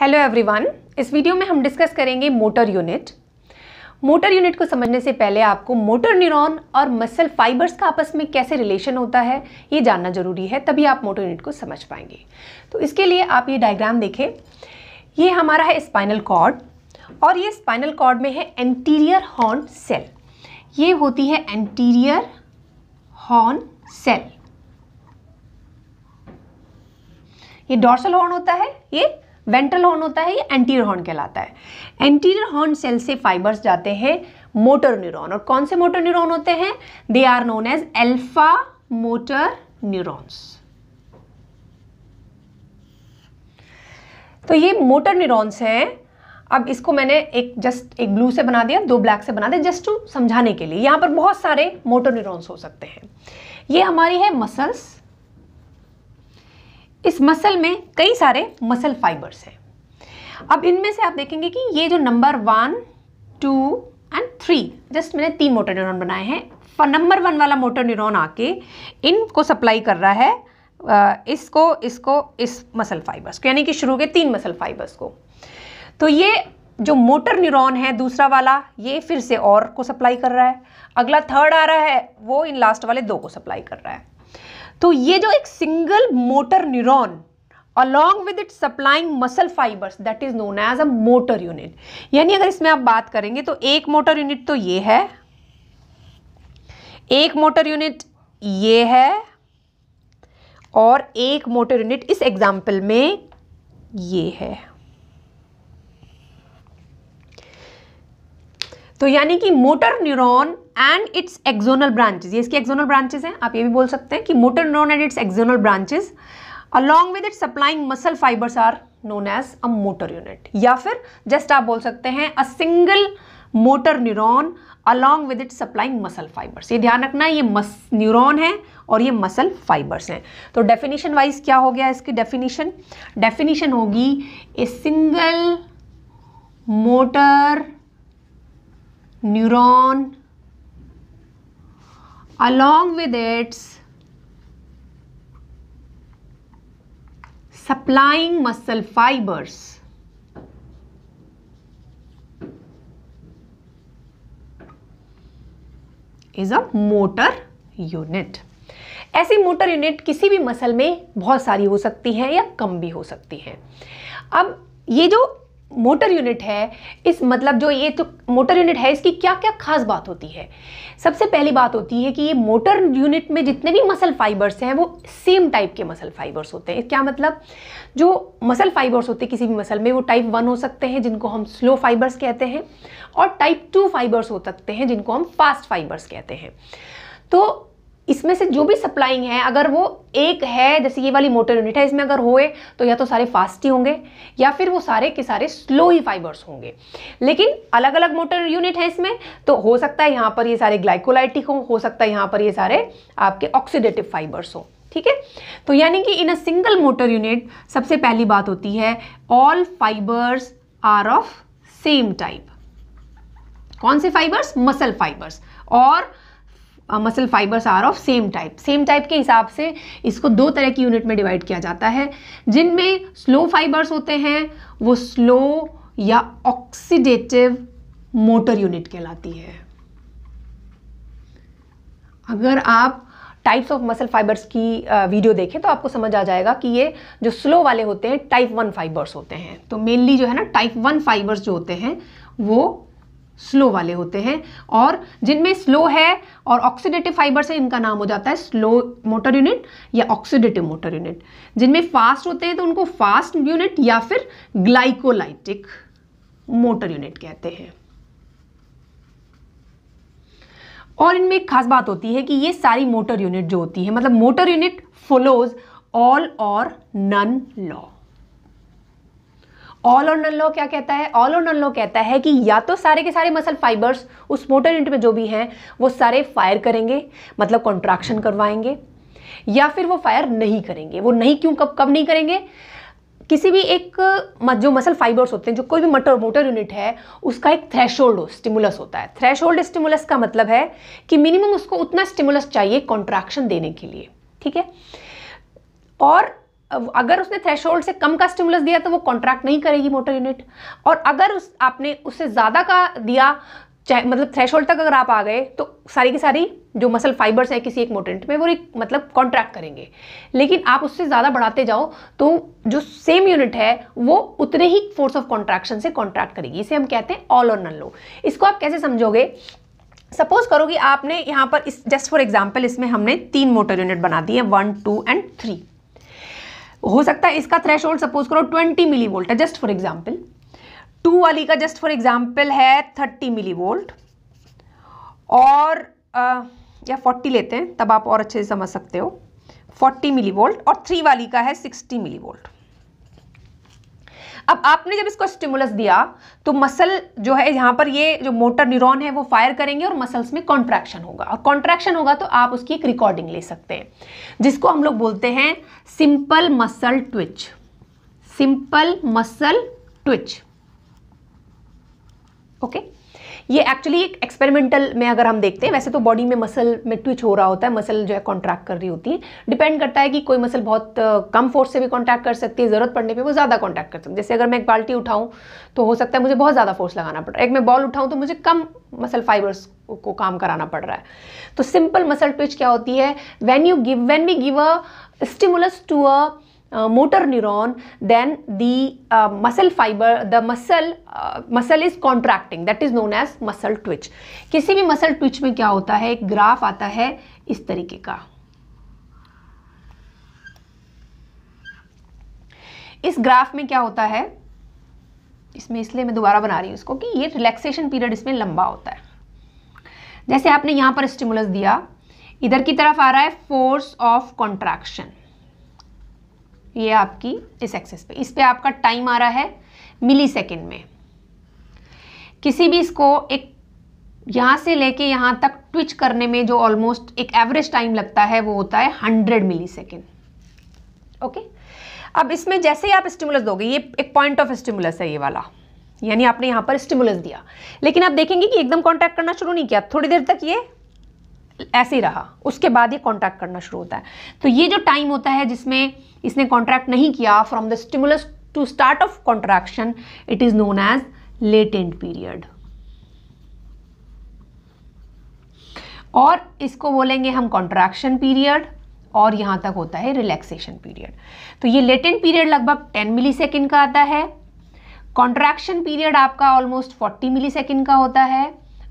Hello everyone इस video में हम डिस्कस करेंगे मोटर यूनिट मोटर यूनिट को समझने से पहले आपको मोटर न्यूरॉन और मसल फाइबर्स का आपस में कैसे रिलेशन होता है ये जानना जरूरी है तभी आप मोटर यूनिट को समझ पाएंगे तो इसके लिए आप ये डायग्राम देखें ये हमारा है स्पाइनल कॉर्ड और ये स्पाइनल कॉर्ड में है एंटीरियर हॉर्न सेल ये होती है एंटीरियर हॉर्न सेल ये डॉर्सल हॉर्न होता है ये वेंट्रल हॉर्न होता है या एंटीरियर हॉर्न कहलाता है एंटीरियर हॉर्न सेल से फाइबर्स जाते हैं मोटर न्यूरॉन और कौन से मोटर न्यूरॉन होते हैं they are known as alpha motor neurons तो ये मोटर न्यूरॉन्स हैं अब इसको मैंने एक जस्ट एक ब्लू से बना दिया दो ब्लैक से बना दिया जस्ट टू समझाने के लिए यहां पर बहुत सारे मोटर न्यूरॉन्स हो सकते हैं ये हमारी है मसल्स इस मसल में कई सारे मसल फाइबर्स हैं अब इनमें से आप देखेंगे कि ये जो number one two and three just मैंने तीन मोटर न्यूरॉन बनाए हैं नंबर वन वाला मोटर न्यूरॉन आके इनको सप्लाई कर रहा है इसको इसको इस मसल फाइबर्स को यानी कि शुरू के तीन मसल फाइबर्स को तो ये जो मोटर न्यूरॉन है दूसरा वाला ये फिर से और को सप्लाई कर रहा है अगला थर्ड आ रहा है वो इन लास्ट वाले दो को सप्लाई कर रहा है तो ये जो एक single motor neuron along with it supplying muscle fibres that is known as a motor unit यानी अगर इसमें आप बात करेंगे तो एक मोटर यूनिट तो ये है एक मोटर यूनिट ये है और एक मोटर यूनिट इस एग्जाम्पल में ये है तो यानी कि motor neuron and its axonal branches ये इसकी एक्जोनल ब्रांचेस हैं आप ये भी बोल सकते हैं कि motor neuron and its axonal branches along with its supplying muscle fibres are known as a motor unit या फिर जस्ट आप बोल सकते हैं a single motor neuron along with it supplying muscle fibres ये ध्यान रखना ये मस न्यूरोन है और ये मसल फाइबर्स हैं तो डेफिनेशन वाइज क्या हो गया इसकी डेफिनेशन डेफिनेशन होगी a single motor neuron along with its supplying muscle fibers is a motor unit ऐसी मोटर यूनिट किसी भी मसल में बहुत सारी हो सकती हैं या कम भी हो सकती हैं अब ये जो मोटर यूनिट है इस मतलब जो ये तो मोटर यूनिट है इसकी क्या क्या खास बात होती है सबसे पहली बात होती है कि ये मोटर यूनिट में जितने भी मसल फाइबर्स हैं वो सेम टाइप के मसल फाइबर्स होते हैं क्या मतलब जो मसल फाइबर्स होते हैं किसी भी मसल में वो टाइप वन हो सकते हैं जिनको हम स्लो फाइबर्स कहते हैं और टाइप टू फाइबर्स हो सकते हैं जिनको हम फास्ट फाइबर्स कहते हैं तो इसमें से जो भी सप्लाइंग है अगर वो एक है जैसे ये वाली मोटर यूनिट है इसमें अगर होए तो या तो सारे फास्ट ही होंगे या फिर वो सारे के सारे स्लो ही फाइबर्स होंगे लेकिन अलग अलग मोटर यूनिट है इसमें तो हो सकता है यहाँ पर ये सारे ग्लाइकोलाइटिक हो हो सकता है यहाँ पर ये सारे आपके ऑक्सीडेटिव फाइबर्स हों ठीक है तो यानी कि in a single motor unit सबसे पहली बात होती है all fibres are of same type कौन से फाइबर्स मसल फाइबर्स और muscle fibres are of same type same type के हिसाब से इसको दो तरह की यूनिट में डिवाइड किया जाता है जिनमें स्लो फाइबर्स होते हैं वो स्लो या ऑक्सीडेटिव मोटर यूनिट कहलाती है अगर आप टाइप्स ऑफ मसल फाइबर्स की वीडियो uh, देखें तो आपको समझ आ जाएगा कि ये जो स्लो वाले होते हैं टाइप वन फाइबर्स होते हैं तो मेनली जो है ना टाइप वन फाइबर्स जो होते हैं वो स्लो वाले होते हैं और जिनमें स्लो है और ऑक्सीडेटिव फाइबर से इनका नाम हो जाता है स्लो मोटर यूनिट या ऑक्सीडेटिव मोटर यूनिट जिनमें फास्ट होते हैं तो उनको फास्ट यूनिट या फिर ग्लाइकोलाइटिक मोटर यूनिट कहते हैं और इनमें एक खास बात होती है कि ये सारी मोटर यूनिट जो होती है मतलब motor unit follows all or none law all or none law क्या कहता है ऑल और नल लॉ कहता है कि या तो सारे के सारे मसल फाइबर्स उस मोटर इंट में जो भी हैं वो सारे फायर करेंगे मतलब कॉन्ट्रैक्शन करवाएंगे या फिर वो फायर नहीं करेंगे वो नहीं क्यों कब कब नहीं करेंगे किसी भी एक जो मसल फाइबर्स होते हैं जो कोई भी मटर मोटर यूनिट है उसका एक थ्रेश होल्ड स्टिमुलस होता है थ्रेश होल्ड स्टिमुलस का मतलब है कि मिनिमम उसको उतना स्टिमुलस चाहिए कॉन्ट्रैक्शन देने के लिए ठीक है और अगर उसने थ्रेश से कम का स्टिमुलस दिया तो वो कॉन्ट्रैक्ट नहीं करेगी मोटर यूनिट और अगर उस आपने उससे ज़्यादा का दिया चाहे मतलब थ्रेश तक अगर आप आ गए तो सारी की सारी जो मसल फाइबर्स हैं किसी एक मोटेंट में वो एक मतलब कॉन्ट्रैक्ट करेंगे लेकिन आप उससे ज़्यादा बढ़ाते जाओ तो जो सेम यूनिट है वो उतने ही फोर्स ऑफ कॉन्ट्रैक्शन से कॉन्ट्रैक्ट करेगी इसे हम कहते हैं ऑल और नन लो इसको आप कैसे समझोगे सपोज करो कि आपने यहाँ पर इस जस्ट फॉर एग्जाम्पल इसमें हमने तीन मोटर यूनिट बना दी है वन टू एंड थ्री हो सकता है इसका थ्रेश सपोज करो ट्वेंटी मिली वोल्ट है जस्ट फॉर एग्जाम्पल टू वाली का जस्ट फॉर एग्जाम्पल है थर्टी मिली वोल्ट और आ, या फोर्टी लेते हैं तब आप और अच्छे से समझ सकते हो फोर्टी मिली वोल्ट और थ्री वाली का है सिक्सटी मिली वोल्ट अब आपने जब इसको स्टिमुलस दिया तो मसल जो है यहाँ पर ये जो मोटर न्यूरॉन है वो फायर करेंगे और मसल्स में कॉन्ट्रैक्शन होगा और कॉन्ट्रैक्शन होगा तो आप उसकी एक रिकॉर्डिंग ले सकते हैं जिसको हम लोग बोलते हैं simple muscle twitch simple muscle twitch okay okay? ये एक्चुअली एक एक्सपेरिमेंटल में अगर हम देखते हैं वैसे तो बॉडी में मसल में ट्विच हो रहा होता है मसल जो है कॉन्ट्रैक्ट कर रही होती है डिपेंड करता है कि कोई मसल बहुत कम फोर्स से भी कॉन्टैक्ट कर सकती है ज़रूरत पड़ने पर वो ज़्यादा कॉन्टैक्ट कर सकती है जैसे अगर मैं एक बाल्टी उठाऊँ तो हो सकता है मुझे बहुत ज़्यादा फोर्स लगाना पड़ रहा है एक मैं बॉल उठाऊँ तो मुझे कम मसल फाइबर्स को काम कराना पड़ रहा है तो सिंपल मसल ट्विच क्या होती है when you give when we give a stimulus to a uh, motor neuron then the uh, muscle fiber the muscle uh, muscle is contracting that is known as muscle twitch kisi bhi muscle twitch mein kya hota hai ek graph aata hai is tarike ka इस graph में क्या होता है इसमें इसलिए मैं दोबारा बना रही हूँ इसको कि ये रिलैक्सेशन पीरियड इसमें लंबा होता है जैसे आपने यहाँ पर स्टिमुलस दिया इधर की तरफ आ रहा है फोर्स ऑफ कॉन्ट्रैक्शन ये आपकी इस एक्सेस पे इस पे आपका टाइम आ रहा है मिली सेकेंड में किसी भी इसको एक यहाँ से लेके यहाँ तक ट्विच करने में जो ऑलमोस्ट एक एवरेज टाइम लगता है वो होता है हंड्रेड मिली सेकेंड ओके अब इसमें जैसे ही आप स्टिमुलस दोगे ये एक पॉइंट ऑफ स्टिमुलस है ये वाला यानी आपने यहाँ पर स्टिमुलस दिया लेकिन आप देखेंगे कि एकदम कॉन्टैक्ट करना शुरू नहीं किया थोड़ी देर तक ये ऐसे रहा उसके बाद ये कॉन्ट्रैक्ट करना शुरू होता है तो ये जो टाइम होता है जिसमें इसने कॉन्ट्रैक्ट नहीं किया from the stimulus to start of contraction it is known as latent period और इसको बोलेंगे हम कॉन्ट्रैक्शन पीरियड और यहाँ तक होता है रिलैक्सेशन पीरियड तो ये लेटेंट पीरियड लगभग 10 सेकेंड का आता है कॉन्ट्रैक्शन पीरियड आपका ऑलमोस्ट 40 सेकेंड का होता है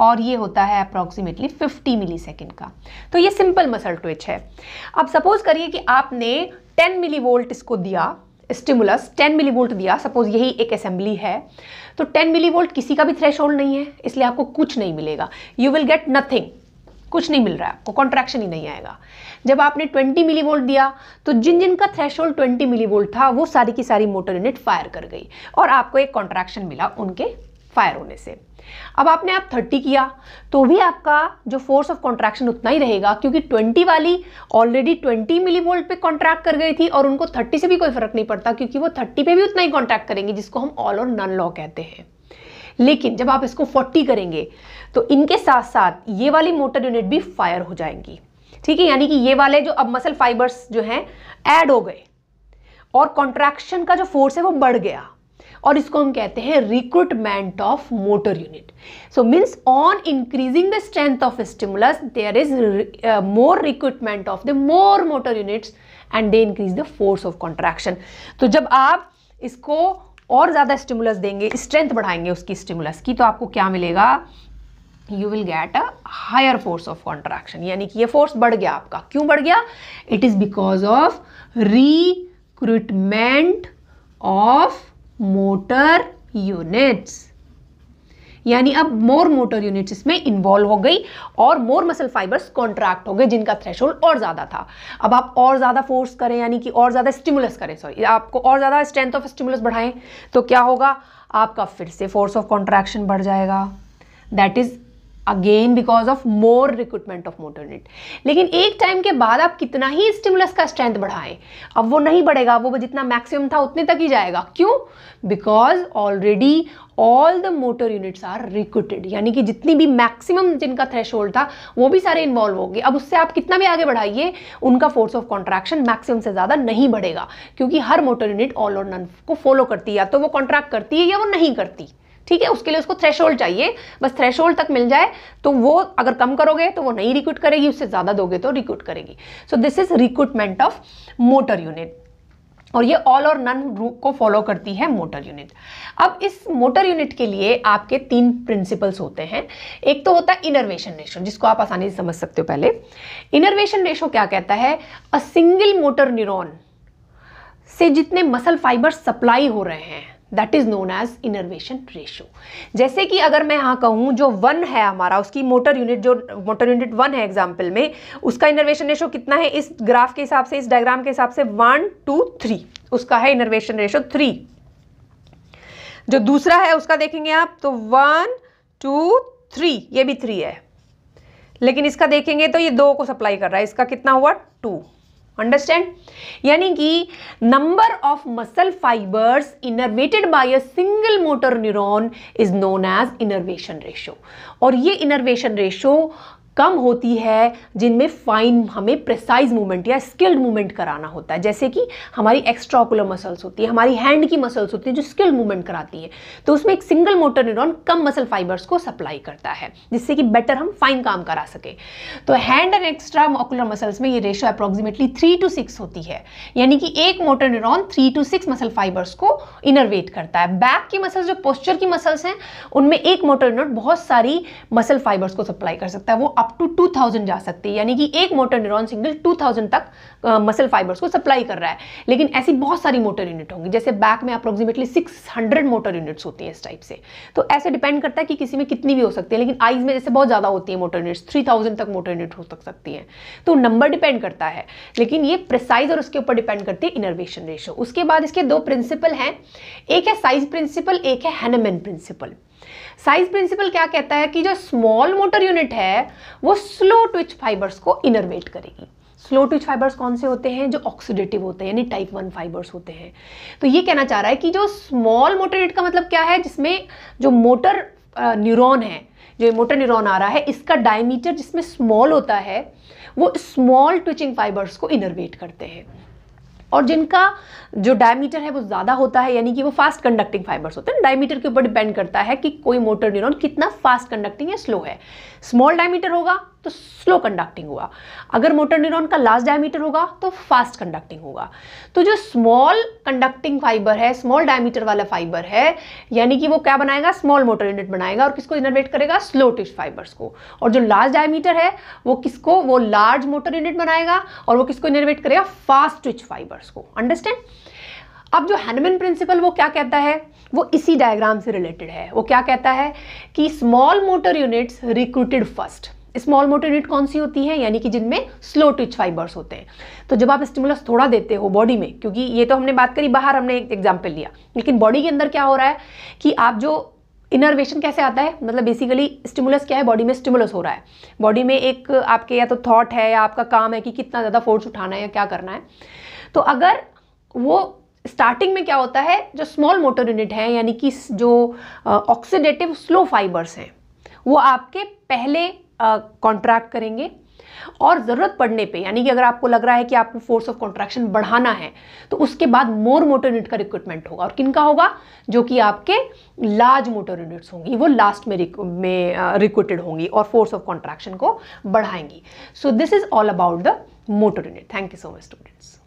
और ये होता है अप्रॉक्सीमेटली 50 मिली का तो ये सिंपल मसल ट्विच है अब सपोज करिए कि आपने 10 मिली वोल्ट इसको दिया स्टिमुलस 10 मिली वोल्ट दिया सपोज यही एक असेंबली है तो 10 मिली वोल्ट किसी का भी थ्रेश नहीं है इसलिए आपको कुछ नहीं मिलेगा यू विल गेट नथिंग कुछ नहीं मिल रहा है आपको कॉन्ट्रैक्शन ही नहीं आएगा जब आपने 20 मिली वोल्ट दिया तो जिन जिन का थ्रेश ट्वेंटी मिली वोल्ट था वो सारी की सारी मोटर यूनिट फायर कर गई और आपको एक कॉन्ट्रैक्शन मिला उनके फायर होने से अब आपने आप 30 किया तो भी आपका जो फोर्स ऑफ कॉन्ट्रैक्शन उतना ही रहेगा क्योंकि 20 वाली ऑलरेडी 20 मिली वोल्ट पे कॉन्ट्रैक्ट कर गई थी और उनको 30 से भी कोई फर्क नहीं पड़ता क्योंकि वो 30 पे भी उतना ही कॉन्ट्रैक्ट करेंगे जिसको हम ऑल और नन लॉ कहते हैं लेकिन जब आप इसको 40 करेंगे तो इनके साथ साथ ये वाली मोटर यूनिट भी फायर हो जाएंगी ठीक है यानी कि ये वाले जो अब मसल फाइबर्स जो हैं ऐड हो गए और कॉन्ट्रैक्शन का जो फोर्स है वो बढ़ गया और इसको हम कहते हैं recruitment of motor unit so means on increasing the strength of stimulus there is more recruitment of the more motor units and they increase the force of contraction तो जब आप इसको और ज़्यादा स्टिमुलस देंगे स्ट्रेंथ बढ़ाएंगे उसकी स्टिमुलस की तो आपको क्या मिलेगा you will get a higher force of contraction यानी कि ये फोर्स बढ़ गया आपका क्यों बढ़ गया it is because of recruitment of motor units यानी अब मोर मोटर यूनिट्स इसमें इन्वॉल्व हो गई और मोर मसल फाइबर्स कॉन्ट्रैक्ट हो गए जिनका थ्रेश और ज़्यादा था अब आप और ज़्यादा फोर्स करें यानी कि और ज़्यादा स्टिमुलस करें सॉरी आपको और ज़्यादा स्ट्रेंथ ऑफ स्टिमुलस बढ़ाएं तो क्या होगा आपका फिर से फोर्स ऑफ कॉन्ट्रैक्शन बढ़ जाएगा that is again because of more recruitment of motor net लेकिन एक टाइम के बाद आप कितना ही स्टिमुलस का स्ट्रेंथ बढ़ाएं अब वो नहीं बढ़ेगा वो जितना मैक्सिमम था उतने तक ही जाएगा क्यों because already all the motor units are recruited यानी कि जितनी भी मैक्सिमम जिनका थ्रेश था वो भी सारे इन्वॉल्व हो गए अब उससे आप कितना भी आगे बढ़ाइए उनका फोर्स ऑफ कॉन्ट्रैक्शन मैक्सिमम से ज़्यादा नहीं बढ़ेगा क्योंकि हर motor unit all or none को फॉलो करती है या तो वो कॉन्ट्रैक्ट करती है या वो नहीं करती ठीक है उसके लिए उसको थ्रेश चाहिए बस थ्रेश तक मिल जाए तो वो अगर कम करोगे तो वो नहीं रिक्रूट करेगी उससे ज़्यादा दोगे तो रिक्रूट करेगी so this is recruitment of motor unit और ये ऑल और नन को फॉलो करती है मोटर यूनिट अब इस मोटर यूनिट के लिए आपके तीन प्रिंसिपल्स होते हैं एक तो होता है इनर्वेशन रेशो जिसको आप आसानी से समझ सकते हो पहले इनर्वेशन रेशो क्या कहता है अ सिंगल मोटर न्यूरॉन से जितने मसल फाइबर सप्लाई हो रहे हैं that is known as innervation ratio जैसे कि अगर मैं यहाँ कहूँ जो वन है हमारा उसकी मोटर यूनिट जो मोटर यूनिट वन है एग्जाम्पल में उसका इनर्वेशन रेशो कितना है इस ग्राफ के हिसाब से इस डायग्राम के हिसाब से वन टू थ्री उसका है इनर्वेशन रेशो थ्री जो दूसरा है उसका देखेंगे आप तो वन टू थ्री ये भी थ्री है लेकिन इसका देखेंगे तो ये दो को सप्लाई कर रहा है इसका कितना हुआ टू अंडरस्टैंड यानी कि number of muscle fibres innervated by a single motor neuron is known as innervation ratio और ये इनर्वेशन रेशो कम होती है जिनमें फाइन हमें प्रिसाइज मूवमेंट या स्किल्ड मूवमेंट कराना होता है जैसे कि हमारी एक्स्ट्राकुलर मसल्स होती है हमारी हैंड की मसल्स होती है जो स्किल्ड मूवमेंट कराती है तो उसमें एक सिंगल मोटर न्यूरॉन कम मसल फाइबर्स को सप्लाई करता है जिससे कि बेटर हम फाइन काम करा सकें तो hand and extra ocular muscles में ये ratio approximately three to six होती है यानी कि एक motor neuron three to six muscle fibres को इनरवेट करता है बैक की मसल्स जो पोस्चर की मसल्स हैं उनमें एक मोटर न्यूरॉन बहुत सारी मसल फाइबर्स को सप्लाई कर सकता है वो अप टू 2000 जा सकती है यानी कि एक मोटर न्यूरॉन सिग्नल 2000 तक मसल फाइबर्स को सप्लाई कर रहा है लेकिन ऐसी बहुत सारी मोटर यूनिट होंगी जैसे बैक में अप्रोक्सीमेटली 600 मोटर यूनिट्स होती हैं इस टाइप से तो ऐसे डिपेंड करता है कि किसी में कितनी भी हो सकती है लेकिन आइज में जैसे बहुत ज़्यादा होती है मोटर यूनिट्स थ्री तक मोटर यूनिट हो सकती है तो नंबर डिपेंड करता है लेकिन ये प्रिसाइज और उसके ऊपर डिपेंड करती है इनर्वेशन रेशो उसके बाद इसके दो प्रिंसिपल हैं एक है साइज प्रिंसिपल एक है हैनमैन प्रिंसिपल साइज प्रिंसिपल क्या कहता है कि जो स्मॉल मोटर यूनिट है वो स्लो ट्विच फाइबर्स को इनरवेट करेगी स्लो ट्विच फाइबर्स कौन से होते हैं जो ऑक्सीडेटिव होते हैं यानी टाइप वन फाइबर्स होते हैं तो ये कहना चाह रहा है कि जो स्मॉल मोटर यूनिट का मतलब क्या है जिसमें जो मोटर न्यूरोन है जो मोटर न्यूरोन आ रहा है इसका डायमीटर जिसमें स्मॉल होता है वो स्मॉल ट्विचिंग फाइबर्स को इनरवेट करते हैं और जिनका जो डायमीटर है वो ज़्यादा होता है यानी कि वो फास्ट कंडक्टिंग फाइबर्स होते हैं डायमीटर के ऊपर डिपेंड करता है कि कोई मोटर न्यूरॉन कितना फास्ट कंडक्टिंग या स्लो है स्मॉल डायमीटर होगा तो स्लो कंडक्टिंग हुआ अगर मोटर न्यूरॉन का लास्ट डायमीटर होगा तो फास्ट कंडक्टिंग होगा तो जो स्मॉल कंडक्टिंग फाइबर है स्मॉल डायमीटर वाला फाइबर है यानी कि वो क्या बनाएगा स्मॉल मोटर यूनिट बनाएगा और किसको इनोवेट करेगा स्लो टिश फाइबर्स को और जो लार्ज डायमीटर है वो किसको वो लार्ज मोटर यूनिट बनाएगा और वो किसको इनोवेट करेगा फास्ट टिच फाइबर्स को अंडरस्टैंड अब जो हैनमेन प्रिंसिपल वो क्या कहता है वो इसी डायग्राम से रिलेटेड है वो क्या कहता है कि small motor units recruited first small motor unit कौन सी होती है यानी कि जिनमें स्लो ट्विच फाइबर्स होते हैं तो जब आप स्टिमुलस थोड़ा देते हो बॉडी में क्योंकि ये तो हमने बात करी बाहर हमने एक एग्जाम्पल लिया लेकिन बॉडी के अंदर क्या हो रहा है कि आप जो इनर्वेशन कैसे आता है मतलब बेसिकली स्टिमुलस क्या है बॉडी में स्टिमुलस हो रहा है बॉडी में एक आपके या तो थॉट है या आपका काम है कि कितना ज़्यादा फोर्स उठाना है या क्या करना है तो अगर वो स्टार्टिंग में क्या होता है जो स्मॉल मोटर यूनिट है यानी कि जो ऑक्सीडेटिव स्लो फाइबर्स हैं वो आपके पहले कॉन्ट्रैक्ट करेंगे और ज़रूरत पड़ने पे यानी कि अगर आपको लग रहा है कि आपको फोर्स ऑफ कॉन्ट्रैक्शन बढ़ाना है तो उसके बाद मोर मोटर यूनिट का रिक्रूटमेंट होगा और किनका होगा जो कि आपके लार्ज मोटर यूनिट्स होंगी वो लास्ट में में रिक्रूटेड होंगी और फोर्स ऑफ कॉन्ट्रैक्शन को बढ़ाएंगी so this is all about the motor unit thank you so much students